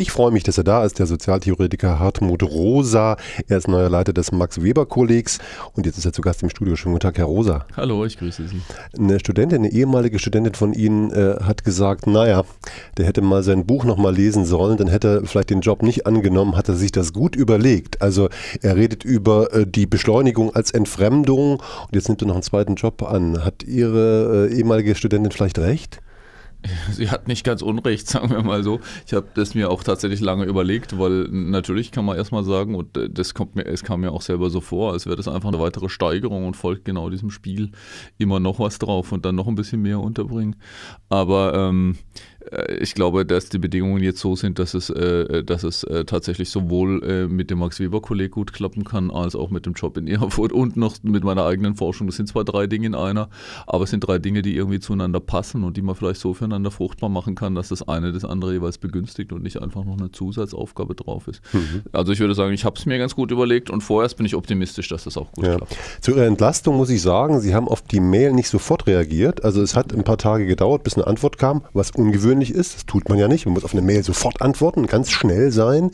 Ich freue mich, dass er da ist, der Sozialtheoretiker Hartmut Rosa. Er ist neuer Leiter des Max-Weber-Kollegs und jetzt ist er zu Gast im Studio. Schönen guten Tag, Herr Rosa. Hallo, ich grüße Sie. Eine Studentin, eine ehemalige Studentin von Ihnen äh, hat gesagt, naja, der hätte mal sein Buch nochmal lesen sollen, dann hätte er vielleicht den Job nicht angenommen, hat er sich das gut überlegt. Also er redet über äh, die Beschleunigung als Entfremdung und jetzt nimmt er noch einen zweiten Job an. Hat Ihre äh, ehemalige Studentin vielleicht recht? Sie hat nicht ganz unrecht, sagen wir mal so. Ich habe das mir auch tatsächlich lange überlegt, weil natürlich kann man erstmal sagen, und äh, das kommt mir, es kam mir auch selber so vor, als wäre das einfach eine weitere Steigerung und folgt genau diesem Spiel immer noch was drauf und dann noch ein bisschen mehr unterbringen. Aber ähm, äh, ich glaube, dass die Bedingungen jetzt so sind, dass es, äh, äh dass es äh, tatsächlich sowohl äh, mit dem Max Weber-Kolleg gut klappen kann, als auch mit dem Job in Erfurt und noch mit meiner eigenen Forschung. Das sind zwar drei Dinge in einer, aber es sind drei Dinge, die irgendwie zueinander passen und die man vielleicht so füreinander fruchtbar machen kann, dass das eine das andere jeweils begünstigt und nicht einfach noch eine Zusatzaufgabe drauf ist. Mhm. Also ich würde sagen, ich habe es mir ganz gut überlegt und vorerst bin ich optimistisch, dass das auch gut ja. klappt. Zu Ihrer Entlastung muss ich sagen, Sie haben auf die Mail nicht sofort reagiert. Also es hat ein paar Tage gedauert, bis eine Antwort kam, was ungewöhnlich zuständig ist. Das tut man ja nicht. Man muss auf eine Mail sofort antworten, ganz schnell sein.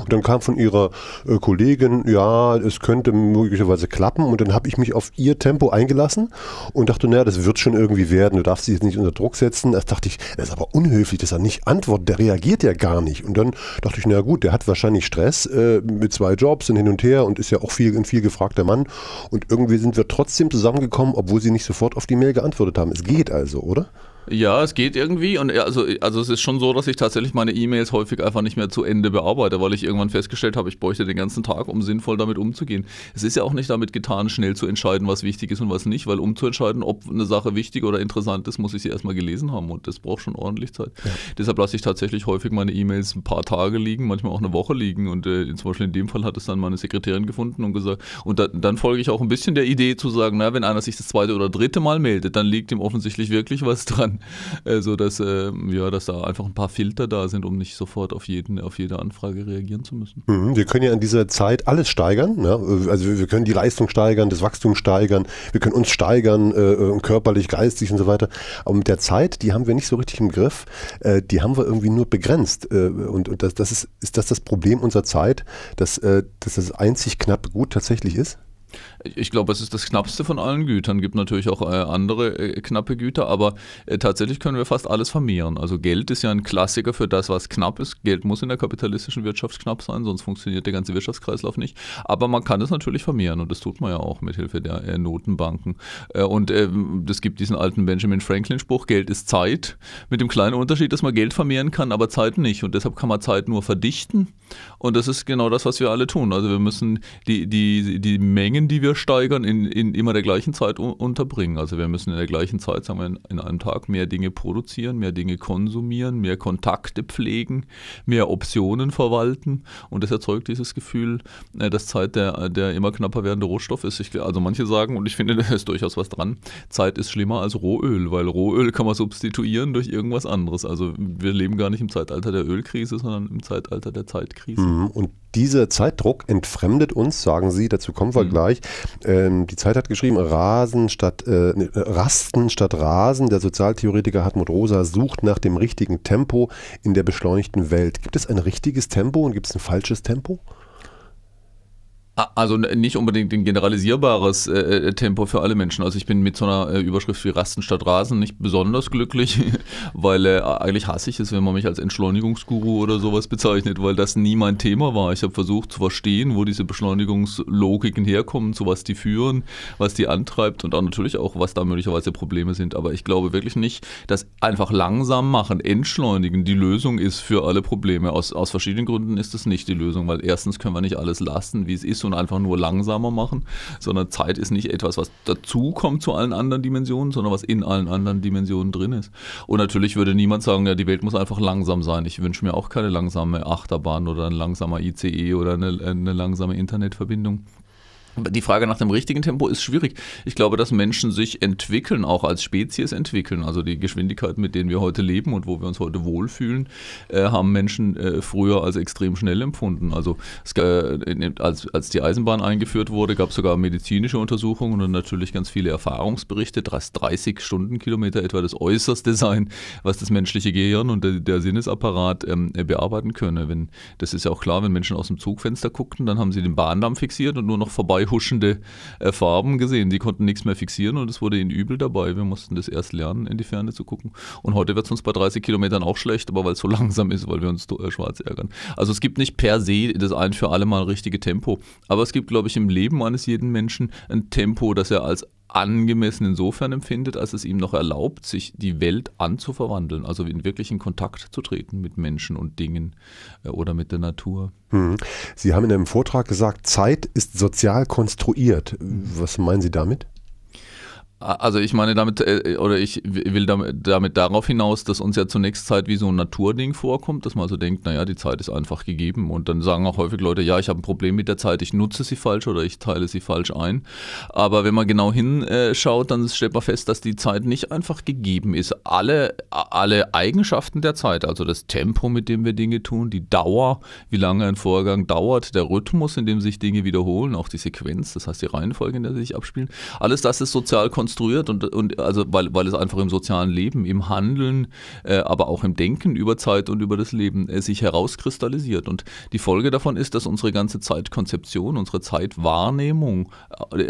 Und dann kam von ihrer äh, Kollegin, ja, es könnte möglicherweise klappen. Und dann habe ich mich auf ihr Tempo eingelassen und dachte, naja, das wird schon irgendwie werden. Du darfst sie jetzt nicht unter Druck setzen. Das dachte ich, das ist aber unhöflich, dass er nicht antwortet. Der reagiert ja gar nicht. Und dann dachte ich, naja, gut, der hat wahrscheinlich Stress äh, mit zwei Jobs und hin und her und ist ja auch viel, ein viel gefragter Mann. Und irgendwie sind wir trotzdem zusammengekommen, obwohl sie nicht sofort auf die Mail geantwortet haben. Es geht also, oder? Ja, es geht irgendwie. Und also, also es ist schon so, dass ich tatsächlich meine E-Mails häufig einfach nicht mehr zu Ende bearbeite, weil ich irgendwann festgestellt habe, ich bräuchte den ganzen Tag, um sinnvoll damit umzugehen. Es ist ja auch nicht damit getan, schnell zu entscheiden, was wichtig ist und was nicht, weil um zu entscheiden, ob eine Sache wichtig oder interessant ist, muss ich sie erstmal gelesen haben und das braucht schon ordentlich Zeit. Ja. Deshalb lasse ich tatsächlich häufig meine E-Mails ein paar Tage liegen, manchmal auch eine Woche liegen. Und äh, zum Beispiel in dem Fall hat es dann meine Sekretärin gefunden und gesagt, und da, dann folge ich auch ein bisschen der Idee zu sagen, na, wenn einer sich das zweite oder dritte Mal meldet, dann liegt ihm offensichtlich wirklich was dran sein, äh, sodass äh, ja, dass da einfach ein paar Filter da sind, um nicht sofort auf, jeden, auf jede Anfrage reagieren zu müssen. Mhm, wir können ja in dieser Zeit alles steigern. Ja? Ne? Äh, also wir können die Leistung steigern, das Wachstum steigern, wir können uns steigern, äh, äh körperlich, geistig und so weiter. Aber mit der Zeit, die haben wir nicht so richtig im Griff, äh, die haben wir irgendwie nur begrenzt. Äh, und, und das, das ist, ist das das Problem unserer Zeit, dass, dass das einzig knapp gut tatsächlich ist? Ich glaube, es ist das knappste von allen Gütern. Gibt natürlich auch äh, andere äh, knappe Güter, aber äh, tatsächlich können wir fast alles vermehren. Also Geld ist ja ein Klassiker für das, was knapp ist. Geld muss in der kapitalistischen Wirtschaft knapp sein, sonst funktioniert der ganze Wirtschaftskreislauf nicht. Aber man kann es natürlich vermehren und das tut man ja auch mit Hilfe der äh, Notenbanken. Äh, und äh, es gibt diesen alten Benjamin Franklin-Spruch: Geld ist Zeit. Mit dem kleinen Unterschied, dass man Geld vermehren kann, aber Zeit nicht. Und deshalb kann man Zeit nur verdichten. Und das ist genau das, was wir alle tun. Also wir müssen die, die, die Mengen, die wir steigern, in, in immer der gleichen Zeit unterbringen. Also wir müssen in der gleichen Zeit, sagen wir, in, in einem Tag mehr Dinge produzieren, mehr Dinge konsumieren, mehr Kontakte pflegen, mehr Optionen verwalten. Und das erzeugt dieses Gefühl, äh, dass Zeit der, der immer knapper werdende Rohstoff ist. Ich, also manche sagen, und ich finde, da ist durchaus was dran, Zeit ist schlimmer als Rohöl, weil Rohöl kann man substituieren durch irgendwas anderes. Also wir leben gar nicht im Zeitalter der Ölkrise, sondern im Zeitalter der Zeitkrise. Mhm. Und dieser Zeitdruck entfremdet uns, sagen Sie, dazu kommen wir mhm. gleich. Ähm, die Zeit hat geschrieben, Rasen statt äh, ne, Rasten statt Rasen. Der Sozialtheoretiker Hartmut Rosa sucht nach dem richtigen Tempo in der beschleunigten Welt. Gibt es ein richtiges Tempo und gibt es ein falsches Tempo? Ah, also nicht unbedingt ein generalisierbares äh, äh, Tempo für alle Menschen. Also ich bin mit so einer äh, Überschrift wie Rasten statt Rasen nicht besonders glücklich, weil äh, eigentlich hasse ich es, wenn man mich als Entschleunigungsguru oder sowas bezeichnet, weil das nie mein Thema war. Ich habe versucht zu verstehen, wo diese Beschleunigungslogiken herkommen, zu was die führen, was die antreibt und dann natürlich auch, was da möglicherweise Probleme sind. Aber ich glaube wirklich nicht, dass einfach langsam machen, entschleunigen die Lösung ist für alle Probleme. Aus, aus verschiedenen Gründen ist es nicht die Lösung, weil erstens können wir nicht alles lassen, wie es ist und einfach nur langsamer machen, sondern Zeit ist nicht etwas, was dazukommt zu allen anderen Dimensionen, sondern was in allen anderen Dimensionen drin ist. Und natürlich würde niemand sagen, ja, die Welt muss einfach langsam sein. Ich wünsche mir auch keine langsame Achterbahn oder ein langsamer ICE oder eine, eine langsame Internetverbindung. Die Frage nach dem richtigen Tempo ist schwierig. Ich glaube, dass Menschen sich entwickeln, auch als Spezies entwickeln. Also die Geschwindigkeit, mit denen wir heute leben und wo wir uns heute wohlfühlen, äh, haben Menschen äh, früher als extrem schnell empfunden. Also es, äh, als, als die Eisenbahn eingeführt wurde, gab es sogar medizinische Untersuchungen und natürlich ganz viele Erfahrungsberichte, dass 30 Stundenkilometer etwa das Äußerste sein, was das menschliche Gehirn und der, der Sinnesapparat ähm, äh, bearbeiten könne. Wenn, das ist ja auch klar, wenn Menschen aus dem Zugfenster guckten, dann haben sie den Bahndamm fixiert und nur noch vorbei huschende äh, Farben gesehen. Die konnten nichts mehr fixieren und es wurde ihnen übel dabei. Wir mussten das erst lernen, in die Ferne zu gucken. Und heute wird es uns bei 30 Kilometern auch schlecht, aber weil es so langsam ist, weil wir uns äh, schwarz ärgern. Also es gibt nicht per se das ein für alle mal richtige Tempo. Aber es gibt, glaube ich, im Leben eines jeden Menschen ein Tempo, das er als angemessen insofern empfindet, als es ihm noch erlaubt, sich die Welt anzuverwandeln, also in wirklichen Kontakt zu treten mit Menschen und Dingen äh, oder mit der Natur. Mhm. Sie haben in einem Vortrag gesagt, Zeit ist sozial konstruiert. Was meinen Sie damit? Also ich meine damit, äh, äh, oder ich will damit, darauf hinaus, dass uns ja zunächst Zeit wie so ein Naturding vorkommt, dass man also denkt, naja, die Zeit ist einfach gegeben. Und dann sagen auch häufig Leute, ja, ich habe ein Problem mit der Zeit, ich nutze sie falsch oder ich teile sie falsch ein. Aber wenn man genau hinschaut, dann stellt man fest, dass die Zeit nicht einfach gegeben ist. Alle, alle Eigenschaften der Zeit, also das Tempo, mit dem wir Dinge tun, die Dauer, wie lange ein Vorgang dauert, der Rhythmus, in dem sich Dinge wiederholen, auch die Sequenz, das heißt die Reihenfolge, in der sie sich abspielen, alles das ist sozial konstruiert konstruiert und, und also weil, weil es einfach im sozialen Leben, im Handeln, äh, aber auch im Denken über Zeit und über das Leben äh, sich herauskristallisiert. Und die Folge davon ist, dass unsere ganze Zeitkonzeption, unsere Zeitwahrnehmung äh,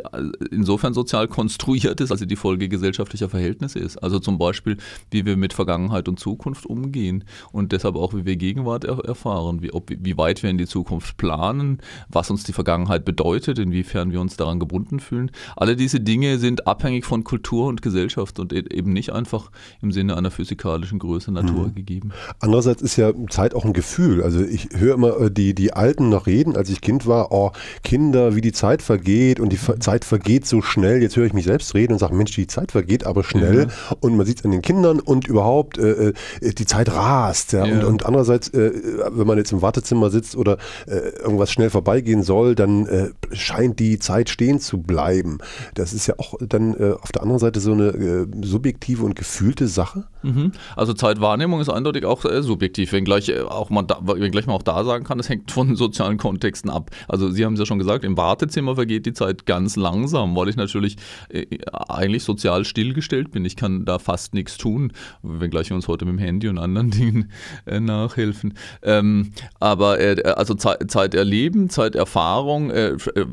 insofern sozial konstruiert ist, also die Folge gesellschaftlicher Verhältnisse ist. Also zum Beispiel, wie wir mit Vergangenheit und Zukunft umgehen und deshalb auch, wie wir Gegenwart er erfahren, wie, ob, wie weit wir in die Zukunft planen, was uns die Vergangenheit bedeutet, inwiefern wir uns daran gebunden fühlen. Alle diese Dinge sind abhängig von Kultur und Gesellschaft und e- eben nicht einfach im Sinne einer physikalischen Größe Natur mhm. gegeben. Andererseits ist ja Zeit auch ein Gefühl. Also ich höre immer äh, die, die Alten noch reden, als ich Kind war, oh, Kinder, wie die Zeit vergeht und die Ver mhm. Zeit vergeht so schnell. Jetzt höre ich mich selbst reden und sage, Mensch, die Zeit vergeht aber schnell mhm. und man sieht es an den Kindern und überhaupt, äh, äh die Zeit rast. Ja? Ja. Und, und, andererseits, äh, wenn man jetzt im Wartezimmer sitzt oder äh, irgendwas schnell vorbeigehen soll, dann äh, scheint die Zeit stehen zu bleiben. Das ist ja auch dann äh, auf der anderen Seite so eine äh, subjektive und gefühlte Sache? Mhm. Also Zeitwahrnehmung ist eindeutig auch äh, subjektiv, wenngleich, äh, auch man da, wenngleich man auch da sagen kann, das hängt von sozialen Kontexten ab. Also Sie haben es ja schon gesagt, im Wartezimmer vergeht die Zeit ganz langsam, weil ich natürlich äh, eigentlich sozial stillgestellt bin. Ich kann da fast nichts tun, wenngleich wir uns heute mit dem Handy und anderen Dingen äh, nachhelfen. Ähm, aber äh, also Ze Zeit erleben, Zeiterfahrung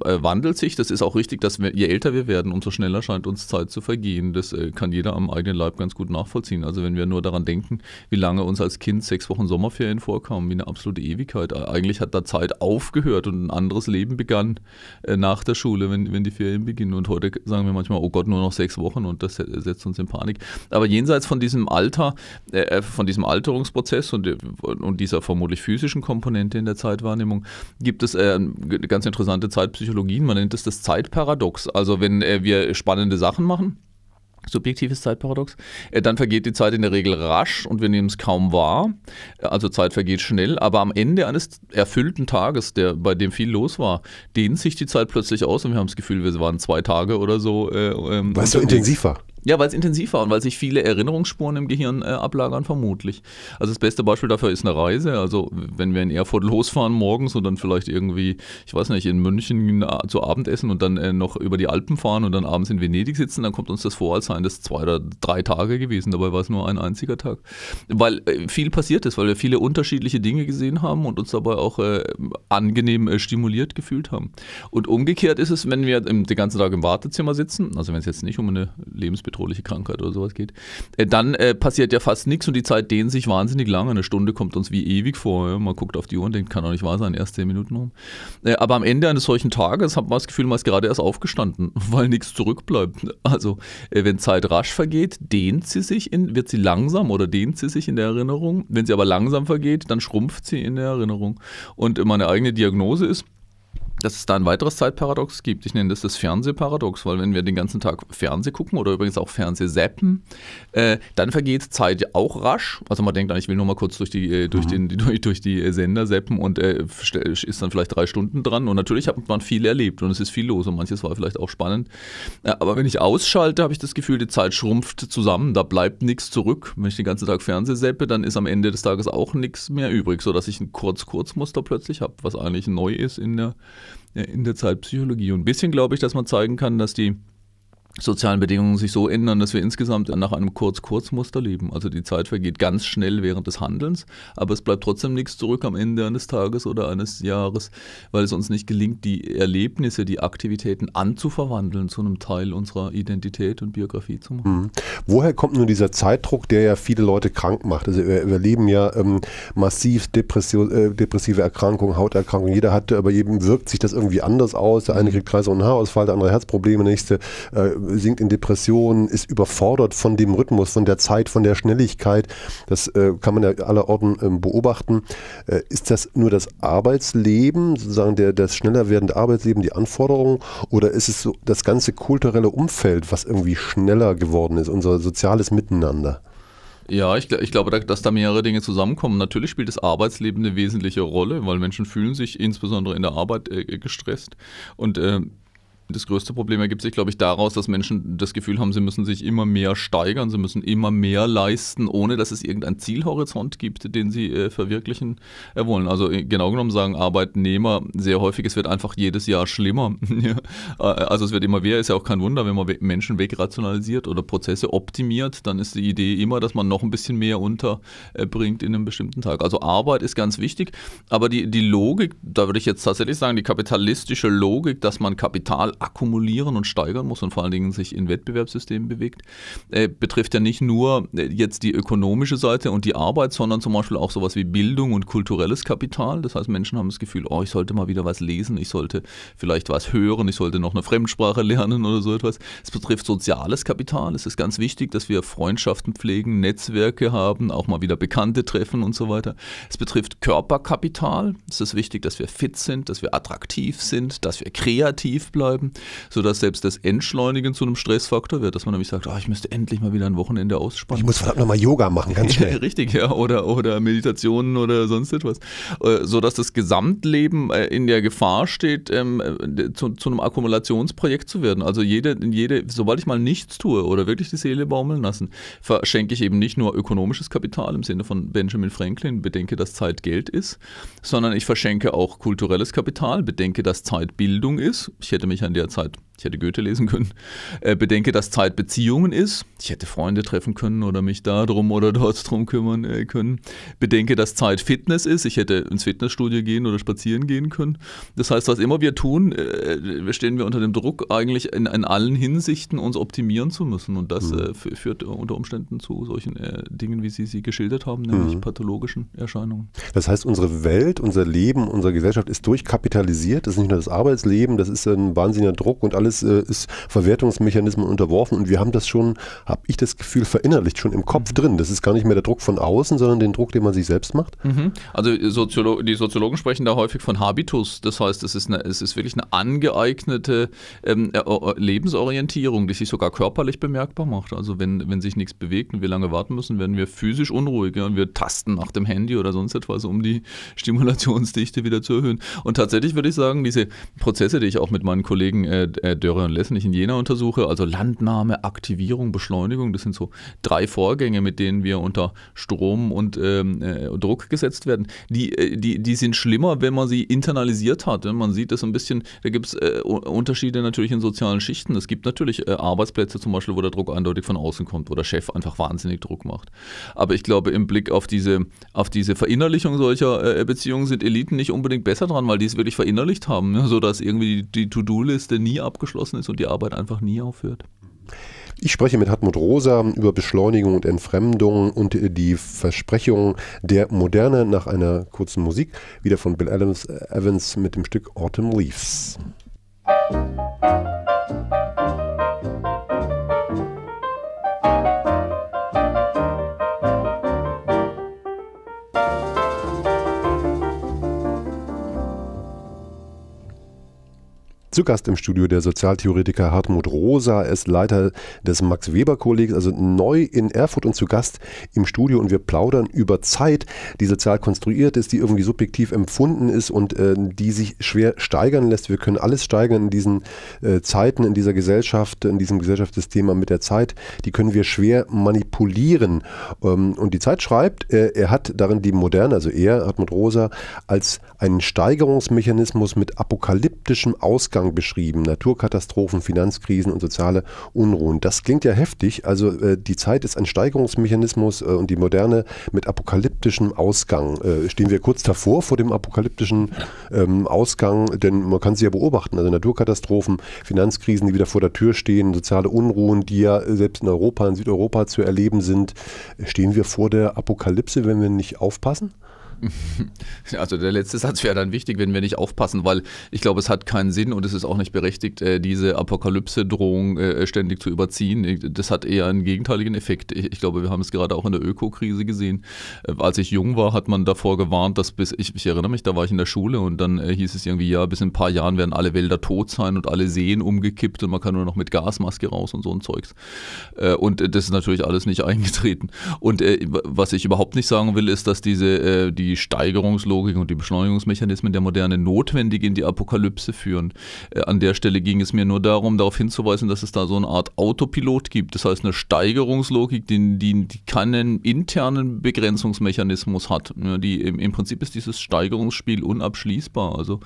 wandelt sich. Das ist auch richtig, dass wir, je älter wir werden, umso schneller scheint uns Zeit Zeit zu vergehen. Das äh, kann jeder am eigenen Leib ganz gut nachvollziehen. Also wenn wir nur daran denken, wie lange uns als Kind sechs Wochen Sommerferien vorkamen, wie eine absolute Ewigkeit. Äh, eigentlich hat da Zeit aufgehört und ein anderes Leben begann äh, nach der Schule, wenn, wenn die Ferien beginnen. Und heute sagen wir manchmal, oh Gott, nur noch sechs Wochen und das setzt uns in Panik. Aber jenseits von diesem Alter, von diesem Alterungsprozess und, und dieser vermutlich physischen Komponente in der Zeitwahrnehmung, gibt es ganz interessante Zeitpsychologien. Man nennt es das Zeitparadox. Also wenn wir spannende Sachen Sachen machen. Subjektives Zeitparadox. Äh, dann vergeht die Zeit in der Regel rasch und wir nehmen es kaum wahr. Äh, also Zeit vergeht schnell, aber am Ende eines erfüllten Tages, der, bei dem viel los war, dehnt sich die Zeit plötzlich aus und wir haben das Gefühl, wir waren zwei Tage oder so. Äh, ähm, Weil es so intensiv war. Ja, weil es intensiv war und weil sich viele Erinnerungsspuren im Gehirn äh, ablagern, vermutlich. Also das beste Beispiel dafür ist eine Reise. Also wenn wir in Erfurt losfahren morgens und dann vielleicht irgendwie, ich weiß nicht, in München zu Abend essen und dann äh, noch über die Alpen fahren und dann abends in Venedig sitzen, dann kommt uns das vor, als seien das zwei oder drei Tage gewesen. Dabei war es nur ein einziger Tag. Weil äh, viel passiert ist, weil wir viele unterschiedliche Dinge gesehen haben und uns dabei auch äh, angenehm äh, stimuliert gefühlt haben. Und umgekehrt ist es, wenn wir den ganzen Tag im Wartezimmer sitzen, also wenn es jetzt nicht um eine Lebensbedeutung lebensbedrohliche Krankheit oder sowas geht, äh, dann äh, passiert ja fast nichts und die Zeit dehnt sich wahnsinnig lang. Eine Stunde kommt uns wie ewig vor. Ja? Man guckt auf die Uhr und denkt, kann doch nicht wahr sein, erst zehn Minuten rum. Äh, aber am Ende eines solchen Tages hat man das Gefühl, man ist gerade erst aufgestanden, weil nichts zurückbleibt. Also äh, wenn Zeit rasch vergeht, dehnt sie sich, in, wird sie langsam oder dehnt sie sich in der Erinnerung. Wenn sie aber langsam vergeht, dann schrumpft sie in der Erinnerung. Und meine eigene Diagnose ist, dass es da ein weiteres Zeitparadox gibt. Ich nenne das das Fernsehparadox, weil wenn wir den ganzen Tag Fernseh gucken oder übrigens auch Fernsehseppen, äh, dann vergeht Zeit auch rasch. Also man denkt dann, ich will nur mal kurz durch die, äh, durch, mhm. den, durch, durch die äh, Sender seppen und äh, äh, ist dann vielleicht drei Stunden dran. Und natürlich hat man viel erlebt und es ist viel los und manches war vielleicht auch spannend. Äh, aber wenn ich ausschalte, habe ich das Gefühl, die Zeit schrumpft zusammen, da bleibt nichts zurück. Wenn ich den ganzen Tag Fernseh seppe, dann ist am Ende des Tages auch nichts mehr übrig, sodass ich ein kurz kurz muster plötzlich habe, was eigentlich neu ist in der äh, in der Zeit Psychologie. Und ein bisschen glaube ich, dass man zeigen kann, dass die sozialen Bedingungen sich so ändern, dass wir insgesamt nach einem Kurz-Kurz-Muster leben. Also die Zeit vergeht ganz schnell während des Handelns, aber es bleibt trotzdem nichts zurück am Ende eines Tages oder eines Jahres, weil es uns nicht gelingt, die Erlebnisse, die Aktivitäten anzuverwandeln zu einem Teil unserer Identität und Biografie zu machen. Mhm. Woher kommt nun dieser Zeitdruck, der ja viele Leute krank macht? Also wir überleben ja ähm, massiv Depression, äh, depressive Erkrankungen, Hauterkrankungen. Jeder hat, aber jedem wirkt sich das irgendwie anders aus. Der eine mhm. kriegt Kreise und Haarausfall, der andere Herzprobleme, der nächste äh, sinkt in Depressionen, ist überfordert von dem Rhythmus, von der Zeit, von der Schnelligkeit. Das äh, kann man ja allerorten ähm, beobachten. Äh, ist das nur das Arbeitsleben, sozusagen der, das schneller werdende Arbeitsleben, die Anforderungen? Oder ist es so das ganze kulturelle Umfeld, was irgendwie schneller geworden ist, unser soziales Miteinander? Ja, ich, ich, glaube, dass da mehrere Dinge zusammenkommen. Natürlich spielt das Arbeitsleben eine wesentliche Rolle, weil Menschen fühlen sich insbesondere in der Arbeit äh, gestresst. Und äh, das größte Problem ergibt sich, glaube ich, daraus, dass Menschen das Gefühl haben, sie müssen sich immer mehr steigern, sie müssen immer mehr leisten, ohne dass es irgendeinen Zielhorizont gibt, den sie äh, verwirklichen äh, wollen. Also äh, genau genommen sagen Arbeitnehmer sehr häufig, es wird einfach jedes Jahr schlimmer. Äh, also es wird immer mehr, ist ja auch kein Wunder, wenn man we Menschen wegrationalisiert oder Prozesse optimiert, dann ist die Idee immer, dass man noch ein bisschen mehr unterbringt äh, in einem bestimmten Tag. Also Arbeit ist ganz wichtig, aber die, die Logik, da würde ich jetzt tatsächlich sagen, die kapitalistische Logik, dass man Kapital akkumulieren und steigern muss und vor allen Dingen sich in Wettbewerbssystemen bewegt, äh, betrifft ja nicht nur äh, jetzt die ökonomische Seite und die Arbeit, sondern zum Beispiel auch sowas wie Bildung und kulturelles Kapital. Das heißt, Menschen haben das Gefühl, oh, ich sollte mal wieder was lesen, ich sollte vielleicht was hören, ich sollte noch eine Fremdsprache lernen oder so etwas. Es betrifft soziales Kapital. Es ist ganz wichtig, dass wir Freundschaften pflegen, Netzwerke haben, auch mal wieder Bekannte treffen und so weiter. Es betrifft Körperkapital. Es ist wichtig, dass wir fit sind, dass wir attraktiv sind, dass wir kreativ bleiben haben, sodass selbst das Entschleunigen zu einem Stressfaktor wird, dass man nämlich sagt, oh, ich müsste endlich mal wieder ein Wochenende ausspannen. Ich muss vielleicht nochmal Yoga machen, ganz schnell. Richtig, ja, oder, oder Meditationen oder sonst etwas. Äh, sodass das Gesamtleben äh, in der Gefahr steht, ähm, äh, zu, zu einem Akkumulationsprojekt zu werden. Also jede, jede, sobald ich mal nichts tue oder wirklich die Seele baumeln lassen, verschenke ich eben nicht nur ökonomisches Kapital im Sinne von Benjamin Franklin, bedenke, dass Zeit Geld ist, sondern ich verschenke auch kulturelles Kapital, bedenke, dass Zeit Bildung ist. Ich hätte mich an der Zeit ich hätte Goethe lesen können, äh, bedenke, dass Zeit Beziehungen ist. Ich hätte Freunde treffen können oder mich da drum oder dort drum kümmern äh, können. Bedenke, dass Zeit Fitness ist. Ich hätte ins Fitnessstudio gehen oder spazieren gehen können. Das heißt, was immer wir tun, äh, stehen wir unter dem Druck, eigentlich in, in, allen Hinsichten uns optimieren zu müssen. Und das mhm. Äh, führt äh, unter Umständen zu solchen äh, Dingen, wie Sie sie geschildert haben, nämlich mhm. pathologischen Erscheinungen. Das heißt, unsere Welt, unser Leben, unsere Gesellschaft ist durchkapitalisiert. Das ist nicht nur das Arbeitsleben, das ist ein wahnsinniger Druck und alles alles äh, ist Verwertungsmechanismen unterworfen und wir haben das schon, habe ich das Gefühl, verinnerlicht, schon im Kopf mhm. drin. Das ist gar nicht mehr der Druck von außen, sondern den Druck, den man sich selbst macht. Mhm. Also äh, Soziolo die Soziologen sprechen da häufig von Habitus. Das heißt, es ist, eine, es ist wirklich eine angeeignete ähm, äh, Lebensorientierung, die sich sogar körperlich bemerkbar macht. Also wenn, wenn sich nichts bewegt und wir lange warten müssen, werden wir physisch unruhig und wir tasten nach dem Handy oder sonst etwas, um die Stimulationsdichte wieder zu erhöhen. Und tatsächlich würde ich sagen, diese Prozesse, die ich auch mit meinen Kollegen äh, äh bei äh, Dörre und Less ich in Jena untersuche, also Landnahme, Aktivierung, Beschleunigung, das sind so drei Vorgänge, mit denen wir unter Strom und ähm, äh, Druck gesetzt werden. Die, äh, die, die sind schlimmer, wenn man sie internalisiert hat. Ne? Man sieht das ein bisschen, da gibt es äh, Unterschiede natürlich in sozialen Schichten. Es gibt natürlich äh, Arbeitsplätze zum Beispiel, wo der Druck eindeutig von außen kommt, wo der Chef einfach wahnsinnig Druck macht. Aber ich glaube, im Blick auf diese, auf diese Verinnerlichung solcher äh, Beziehungen sind Eliten nicht unbedingt besser dran, weil die es wirklich verinnerlicht haben, ja, ne? sodass irgendwie die, die To-Do-Liste nie abgeschlossen abgeschlossen ist und die Arbeit einfach nie aufhört. Ich spreche mit Hartmut Rosa über Beschleunigung und Entfremdung und die Versprechungen der Moderne nach einer kurzen Musik, wieder von Bill Adams, Evans mit dem Stück Autumn Leaves. Musik Zu Gast im Studio der Sozialtheoretiker Hartmut Rosa, er ist Leiter des Max-Weber-Kollegs, also neu in Erfurt und zu Gast im Studio. Und wir plaudern über Zeit, die sozial konstruiert ist, die irgendwie subjektiv empfunden ist und äh, die sich schwer steigern lässt. Wir können alles steigern in diesen äh, Zeiten, in dieser Gesellschaft, in diesem Gesellschaftssystem mit der Zeit. Die können wir schwer manipulieren. Ähm, und die Zeit schreibt, äh, er hat darin die moderne, also er, Hartmut Rosa, als einen Steigerungsmechanismus mit apokalyptischem Ausgang Zusammenhang beschrieben. Naturkatastrophen, Finanzkrisen und soziale Unruhen. Das klingt ja heftig. Also äh, die Zeit ist ein Steigerungsmechanismus äh, und die moderne mit apokalyptischem Ausgang. Äh, stehen wir kurz davor vor dem apokalyptischen ähm, Ausgang, denn man kann sie ja beobachten. Also Naturkatastrophen, Finanzkrisen, die wieder vor der Tür stehen, soziale Unruhen, die ja äh, selbst in Europa, in Südeuropa zu erleben sind. Stehen wir vor der Apokalypse, wenn wir nicht aufpassen? Also der letzte Satz wäre dann wichtig, wenn wir nicht aufpassen, weil ich glaube, es hat keinen Sinn und es ist auch nicht berechtigt, äh, diese Apokalypse-Drohung äh, ständig zu überziehen. Das hat eher einen gegenteiligen Effekt. Ich glaube, wir haben es gerade auch in der Ökokrise gesehen. Äh, als ich jung war, hat man davor gewarnt, dass bis, ich, ich erinnere mich, da war ich in der Schule und dann hieß es irgendwie, ja, bis in ein paar Jahren werden alle Wälder tot sein und alle Seen umgekippt und man kann nur noch mit Gasmaske raus und so ein Zeugs. Und das ist natürlich alles nicht eingetreten. Und was ich überhaupt nicht sagen will, ist, dass diese die die Steigerungslogik und die Beschleunigungsmechanismen der Moderne notwendig in die Apokalypse führen. Äh, an der Stelle ging es mir nur darum, darauf hinzuweisen, dass es da so eine Art Autopilot gibt. Das heißt, eine Steigerungslogik, die, die, die keinen internen Begrenzungsmechanismus hat. Ja, die, im, Im Prinzip ist dieses Steigerungsspiel unabschließbar. Also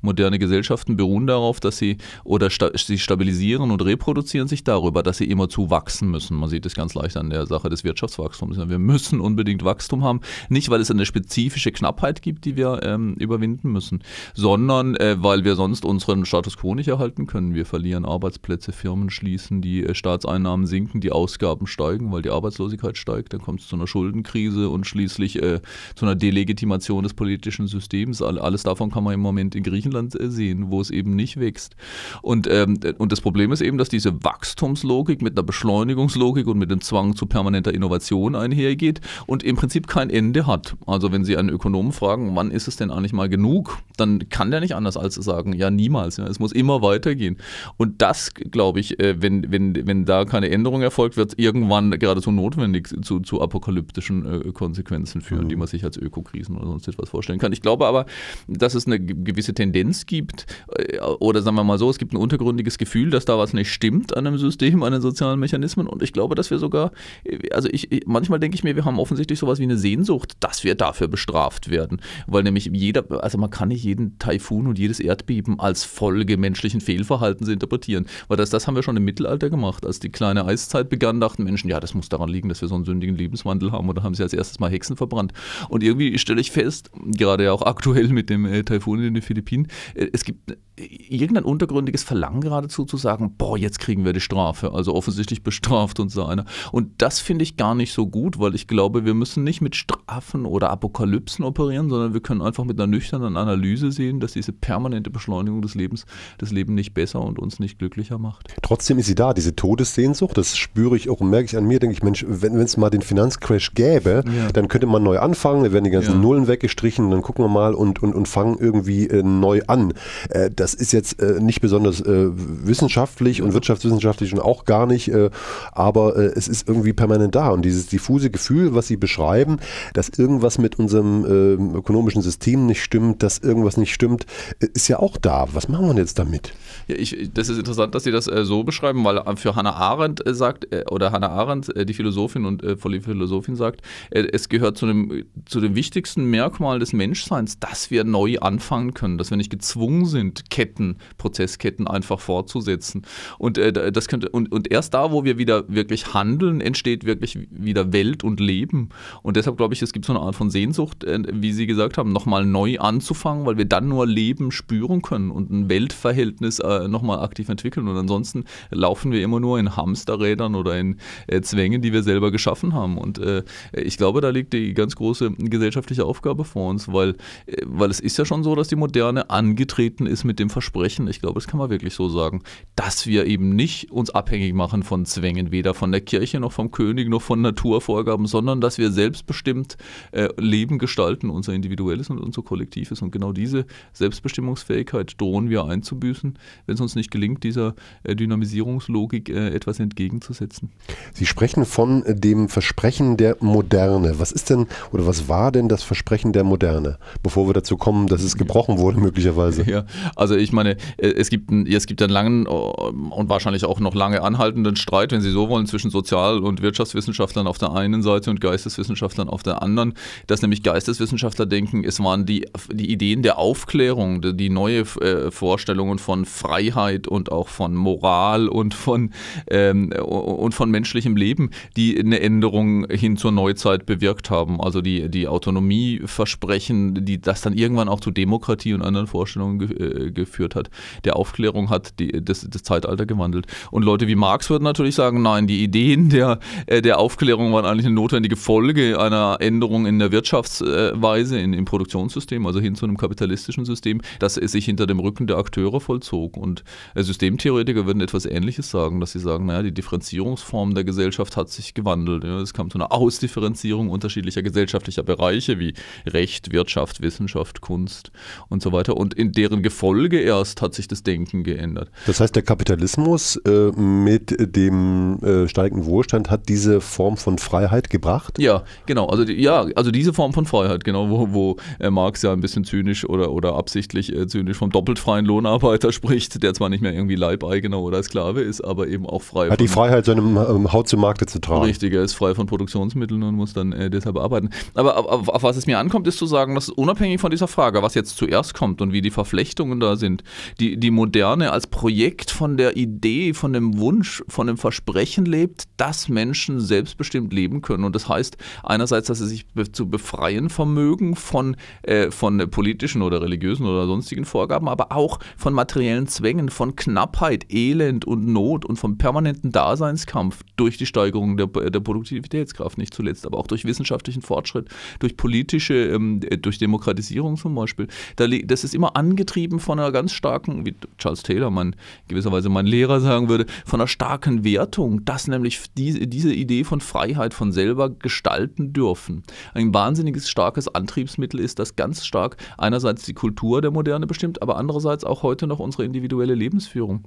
moderne Gesellschaften beruhen darauf, dass sie oder sta sie stabilisieren und reproduzieren sich darüber, dass sie immerzu wachsen müssen. Man sieht es ganz leicht an der Sache des Wirtschaftswachstums. Wir müssen unbedingt Wachstum haben, nicht weil es eine spezifische spezifische Knappheit gibt, die wir ähm, überwinden müssen, sondern äh, weil wir sonst unseren Status quo nicht erhalten können. Wir verlieren Arbeitsplätze, Firmen schließen, die äh, Staatseinnahmen sinken, die Ausgaben steigen, weil die Arbeitslosigkeit steigt, dann kommt es zu einer Schuldenkrise und schließlich äh, zu einer Delegitimation des politischen Systems. Alles davon kann man im Moment in Griechenland äh, sehen, wo es eben nicht wächst. Und, ähm, und das Problem ist eben, dass diese Wachstumslogik mit einer Beschleunigungslogik und mit dem Zwang zu permanenter Innovation einhergeht und im Prinzip kein Ende hat. Also wenn Sie Sie einen Ökonomen fragen, wann ist es denn eigentlich mal genug, dann kann der nicht anders als sagen, ja, niemals. Ja, es muss immer weitergehen. Und das, glaube ich, äh, wenn, wenn, wenn da keine Änderung erfolgt, wird irgendwann geradezu notwendig zu, zu apokalyptischen äh, Konsequenzen führen, mhm. die man sich als Ökokrisen oder sonst etwas vorstellen kann. Ich glaube aber, dass es eine gewisse Tendenz gibt, äh, oder sagen wir mal so, es gibt ein untergründiges Gefühl, dass da was nicht stimmt an einem System, an den sozialen Mechanismen. Und ich glaube, dass wir sogar, also ich, manchmal denke ich mir, wir haben offensichtlich sowas wie eine Sehnsucht, dass wir dafür bestimmen bestraft werden, weil nämlich jeder, also man kann nicht jeden Taifun und jedes Erdbeben als Folge menschlichen Fehlverhaltens interpretieren, weil das, das haben wir schon im Mittelalter gemacht. Als die kleine Eiszeit begann, dachten Menschen, ja, das muss daran liegen, dass wir so einen sündigen Lebenswandel haben oder haben sie als erstes mal Hexen verbrannt. Und irgendwie stelle ich fest, gerade ja auch aktuell mit dem äh, Taifun in den Philippinen, äh, es gibt äh, irgendein untergründiges Verlangen geradezu zu sagen, boah, jetzt kriegen wir die Strafe. Also offensichtlich bestraft und so einer. Und das finde ich gar nicht so gut, weil ich glaube, wir müssen nicht mit Strafen oder Apokalypse Apokalypsen operieren, sondern wir können einfach mit einer nüchternen Analyse sehen, dass diese permanente Beschleunigung des Lebens das Leben nicht besser und uns nicht glücklicher macht. Trotzdem ist sie da, diese Todessehnsucht, das spüre ich auch und merke ich an mir, denke ich, Mensch, wenn es mal den Finanzcrash gäbe, ja. dann könnte man neu anfangen, dann werden die ganzen ja. Nullen weggestrichen, dann gucken wir mal und, und, und fangen irgendwie äh, neu an. Äh, das ist jetzt äh, nicht besonders äh, wissenschaftlich ja. und wirtschaftswissenschaftlich und auch gar nicht, äh, aber äh, es ist irgendwie permanent da und dieses diffuse Gefühl, was Sie beschreiben, dass irgendwas mit unserem unserem äh, ökonomischen System nicht stimmt, dass irgendwas nicht stimmt, äh, ist ja auch da. Was machen wir jetzt damit? Ja, ich, das ist interessant, dass Sie das äh, so beschreiben, weil äh, für Hannah Arendt äh, sagt, äh, oder Hannah Arendt, die Philosophin und äh, Philosophin sagt, es gehört zu dem, zu dem wichtigsten Merkmal des Menschseins, dass wir neu anfangen können, dass wir nicht gezwungen sind, Ketten, Prozessketten einfach fortzusetzen. Und das könnte, und, und erst da, wo wir wieder wirklich handeln, entsteht wirklich wieder Welt und Leben. Und deshalb glaube ich, es gibt so eine Art von Sehnsucht versucht, äh, wie Sie gesagt haben, nochmal neu anzufangen, weil wir dann nur Leben spüren können und ein Weltverhältnis äh, nochmal aktiv entwickeln. Und ansonsten laufen wir immer nur in Hamsterrädern oder in äh, Zwängen, die wir selber geschaffen haben. Und ich glaube, da liegt die ganz große gesellschaftliche Aufgabe vor uns, weil, weil es ist ja schon so, dass die Moderne angetreten ist mit dem Versprechen, ich glaube, das kann man wirklich so sagen, dass wir eben nicht uns abhängig machen von Zwängen, weder von der Kirche noch vom König noch von Naturvorgaben, sondern dass wir selbstbestimmt äh, leben gestalten, unser individuelles und unser kollektives. Und genau diese Selbstbestimmungsfähigkeit drohen wir einzubüßen, wenn es uns nicht gelingt, dieser äh, Dynamisierungslogik äh, etwas entgegenzusetzen. Sie sprechen von dem Versprechen der Moderne. Was ist denn oder was war denn das Versprechen der Moderne, bevor wir dazu kommen, dass es gebrochen wurde möglicherweise? Ja, also ich meine, äh, es gibt, es gibt einen langen oh, und wahrscheinlich auch noch lange anhaltenden Streit, wenn Sie so wollen, zwischen Sozial- und Wirtschaftswissenschaftlern auf der einen Seite und Geisteswissenschaftlern auf der anderen, dass nämlich die Geisteswissenschaftler denken, es waren die, die Ideen der Aufklärung, die, die neue äh, Vorstellungen von Freiheit und auch von Moral und von, ähm, und von menschlichem Leben, die eine Änderung hin zur Neuzeit bewirkt haben. Also die, die Autonomieversprechen, die das dann irgendwann auch zu Demokratie und anderen Vorstellungen ge äh, geführt hat. Der Aufklärung hat die, das, das Zeitalter gewandelt. Und Leute wie Marx würden natürlich sagen, nein, die Ideen der, äh, der Aufklärung waren eigentlich eine notwendige Folge einer Änderung in der Wirtschaft Wirtschaftsweise, in, im Produktionssystem, also hin zu einem kapitalistischen System, das sich hinter dem Rücken der Akteure vollzog. Und äh, Systemtheoretiker würden etwas Ähnliches sagen, dass sie sagen, naja, die Differenzierungsform der Gesellschaft hat sich gewandelt. es kam zu einer Ausdifferenzierung unterschiedlicher gesellschaftlicher Bereiche wie Recht, Wirtschaft, Wissenschaft, Kunst und so weiter. Und in deren Gefolge erst hat sich das Denken geändert. Das heißt, der Kapitalismus äh, mit dem äh, steigenden Wohlstand hat diese Form von Freiheit gebracht? Ja, genau. Also, die, ja, also diese Form von von Freiheit, genau, wo, wo äh, Marx ja ein bisschen zynisch oder, oder absichtlich äh, zynisch vom doppelt freien Lohnarbeiter spricht, der zwar nicht mehr irgendwie Leibeigener oder Sklave ist, aber eben auch frei. Hat die Freiheit, seine ähm, Haut zu Markte zu tragen. Richtig, er ist frei von Produktionsmitteln und muss dann äh, deshalb arbeiten. Aber auf, auf, auf, was es mir ankommt, ist zu sagen, dass unabhängig von dieser Frage, was jetzt zuerst kommt und wie die Verflechtungen da sind, die, die Moderne als Projekt von der Idee, von dem Wunsch, von dem Versprechen lebt, dass Menschen selbstbestimmt leben können. Und das heißt einerseits, dass sie sich be zu befreien Laienvermögen von, äh, von politischen oder religiösen oder sonstigen Vorgaben, aber auch von materiellen Zwängen, von Knappheit, Elend und Not und vom permanenten Daseinskampf durch die Steigerung der, der Produktivitätskraft nicht zuletzt, aber auch durch wissenschaftlichen Fortschritt, durch politische, ähm, äh, durch Demokratisierung zum Beispiel. das ist immer angetrieben von einer ganz starken, wie Charles Taylor, mein, gewisserweise mein Lehrer sagen würde, von einer starken Wertung, dass nämlich die, diese Idee von Freiheit von selber gestalten dürfen. Ein wahnsinniges ganz starkes Antriebsmittel ist, das ganz stark einerseits die Kultur der Moderne bestimmt, aber andererseits auch heute noch unsere individuelle Lebensführung.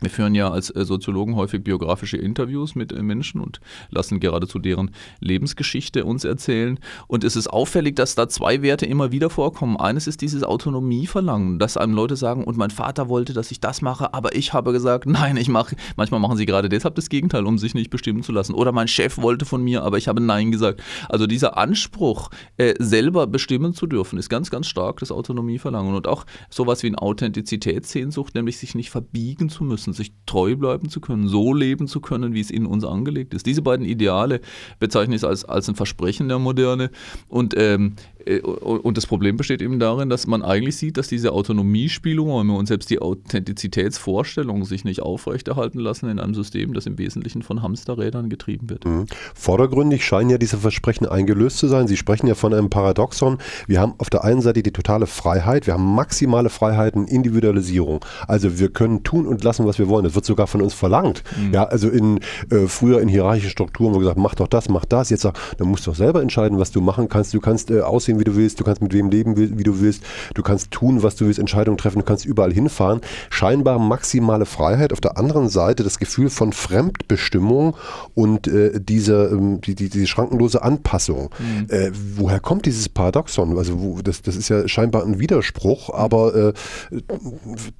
Wir führen ja als äh, Soziologen häufig biografische Interviews mit äh, Menschen und lassen geradezu deren Lebensgeschichte uns erzählen. Und es ist auffällig, dass da zwei Werte immer wieder vorkommen. Eines ist dieses Autonomieverlangen, dass einem Leute sagen, und mein Vater wollte, dass ich das mache, aber ich habe gesagt, nein, ich mache. Manchmal machen sie gerade deshalb das Gegenteil, um sich nicht bestimmen zu lassen. Oder mein Chef wollte von mir, aber ich habe nein gesagt. Also dieser Anspruch, äh, selber bestimmen zu dürfen, ist ganz, ganz stark das Autonomieverlangen. Und auch sowas wie eine Authentizitätssehnsucht, nämlich sich nicht verbiegen zu müssen müssen, sich treu bleiben zu können, so leben zu können, wie es in uns angelegt ist. Diese beiden Ideale bezeichne ich als, als ein Versprechen der Moderne und ähm, äh, und das Problem besteht eben darin, dass man eigentlich sieht, dass diese Autonomiespielungen und selbst die Authentizitätsvorstellungen sich nicht aufrechterhalten lassen in einem System, das im Wesentlichen von Hamsterrädern getrieben wird. Mhm. Vordergründig scheinen ja diese Versprechen eingelöst zu sein. Sie sprechen ja von einem Paradoxon. Wir haben auf der einen Seite die totale Freiheit, wir haben maximale Freiheiten, Individualisierung. Also wir können tun und lassen, was wir wollen. Das wird sogar von uns verlangt. Mhm. Ja, also in äh, früher in hierarchischen Strukturen wo gesagt, mach doch das, mach das. Jetzt sag, dann musst du doch selber entscheiden, was du machen kannst. Du kannst äh, aussehen, wie du willst. Du kannst mit wem leben, wie, wie du willst. Du kannst tun, was du willst, Entscheidungen treffen. Du kannst überall hinfahren. Scheinbar maximale Freiheit. Auf der anderen Seite das Gefühl von Fremdbestimmung und äh, diese, ähm, die, die, die schrankenlose Anpassung. Mhm. Äh, woher kommt dieses Paradoxon? Also wo, das, das ist ja scheinbar ein Widerspruch, aber äh,